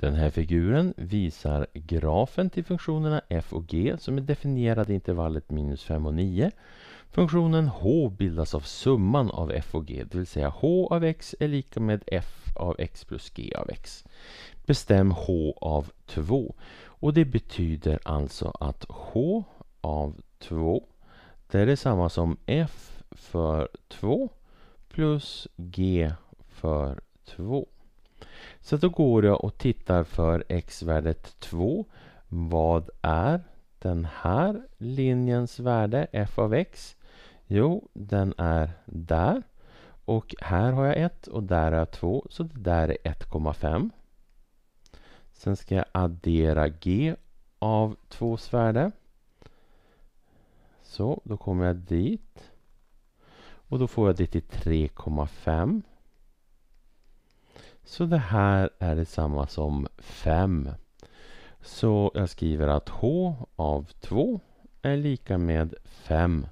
Den här figuren visar grafen till funktionerna f och g som är definierade i intervallet minus 5 och 9. Funktionen h bildas av summan av f och g, det vill säga h av x är lika med f av x plus g av x. Bestäm h av 2. Och det betyder alltså att h av 2 det är samma som f för 2 plus g för 2. Så då går jag och tittar för x-värdet 2. Vad är den här linjens värde, f av x? Jo, den är där. Och här har jag 1 och där har jag 2, så det där är 1,5. Sen ska jag addera g av 2s värde. Så, då kommer jag dit. Och då får jag det till 3,5. Så det här är detsamma som 5. Så jag skriver att h av 2 är lika med 5.